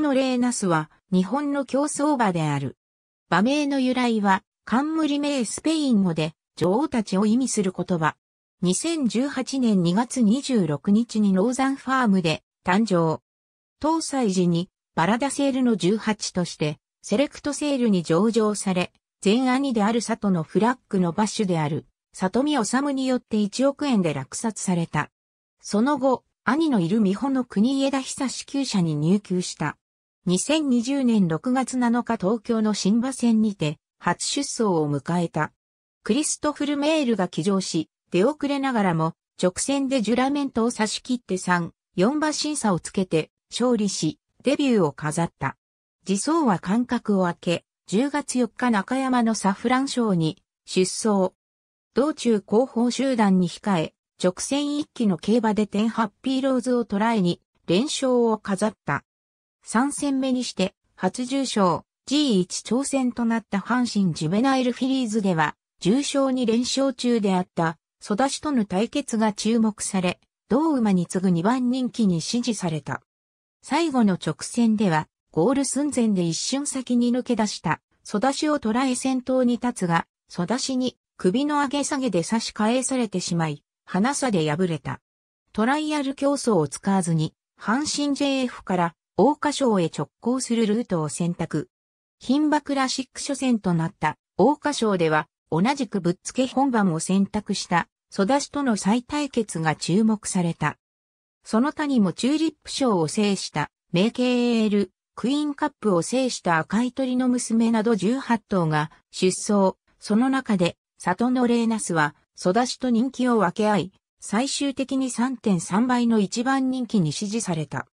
のレーナスは日本の競争馬である。馬名の由来は、冠名スペイン語で女王たちを意味する言葉。2018年2月26日にノーザンファームで誕生。東西時にバラダセールの18としてセレクトセールに上場され、前兄である里のフラッグの馬種である、里見治によって1億円で落札された。その後、兄のいる美穂の国枝久支給者に入給した。2020年6月7日東京の新馬戦にて初出走を迎えた。クリストフル・メールが起乗し、出遅れながらも直線でジュラメントを差し切って3、4馬審査をつけて勝利し、デビューを飾った。自走は間隔を空け、10月4日中山のサフラン賞に出走。道中後方集団に控え、直線一騎の競馬で点ハッピーローズを捉えに連勝を飾った。3戦目にして、初重賞 G1 挑戦となった阪神ジュベナイルフィリーズでは、重賞に連勝中であった、ソダシとの対決が注目され、同馬に次ぐ2番人気に支持された。最後の直線では、ゴール寸前で一瞬先に抜け出した、ソダシを捉え先頭に立つが、ソダシに首の上げ下げで差し返されてしまい、花差で敗れた。トライアル競争を使わずに、阪神 JF から大花賞へ直行するルートを選択。品馬クラシック初戦となった大花賞では、同じくぶっつけ本番を選択したソダシとの再対決が注目された。その他にもチューリップ賞を制したメイケール、クイーンカップを制した赤い鳥の娘など18頭が出走。その中で、里のレーナスは、ソダシと人気を分け合い、最終的に3.3倍の一番人気に支持された。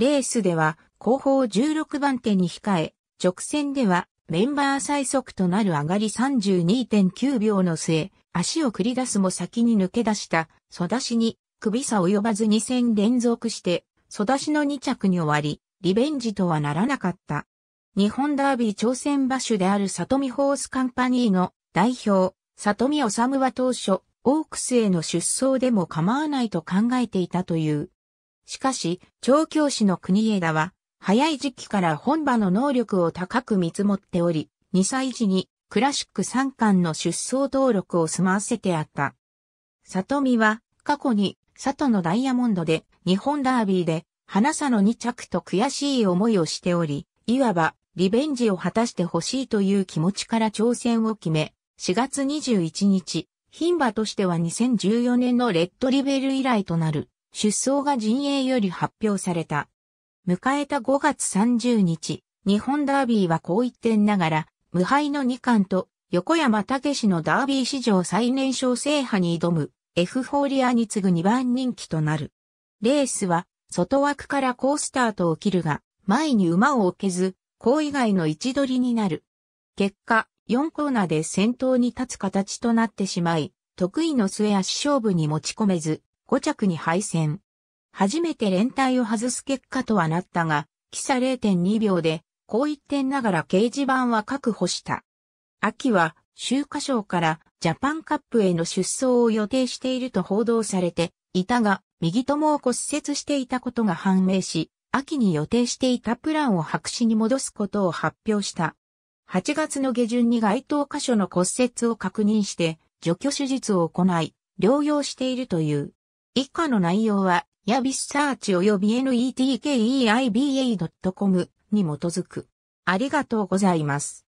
レースでは後方16番手に控え、直線ではメンバー最速となる上がり32.9秒の末、足を繰り出すも先に抜け出した、育しに、首差及ばず2戦連続して、育しの2着に終わり、リベンジとはならなかった。日本ダービー挑戦馬主である里見ホースカンパニーの代表、里見治は当初、オークスへの出走でも構わないと考えていたという。しかし、調教師の国枝は、早い時期から本場の能力を高く見積もっており、2歳児にクラシック3巻の出走登録を済ませてあった。里見は、過去に、里のダイヤモンドで、日本ダービーで、花佐の2着と悔しい思いをしており、いわば、リベンジを果たしてほしいという気持ちから挑戦を決め、4月21日、牝馬としては2014年のレッドリベル以来となる出走が陣営より発表された。迎えた5月30日、日本ダービーはこう一点ながら、無敗の2冠と、横山武史のダービー史上最年少制覇に挑む、エフフォーリアに次ぐ2番人気となる。レースは、外枠から高スタートを切るが、前に馬を置けず、高以外の位置取りになる。結果、4コーナーで先頭に立つ形となってしまい、得意の末足勝負に持ち込めず、5着に敗戦。初めて連帯を外す結果とはなったが、記者0.2秒で、こう一点ながら掲示板は確保した。秋は、秋華賞からジャパンカップへの出走を予定していると報道されていたが、右友を骨折していたことが判明し、秋に予定していたプランを白紙に戻すことを発表した。8月の下旬に該当箇所の骨折を確認して、除去手術を行い、療養しているという。以下の内容は、ヤビスサーチ及び netkeiba.com に基づく。ありがとうございます。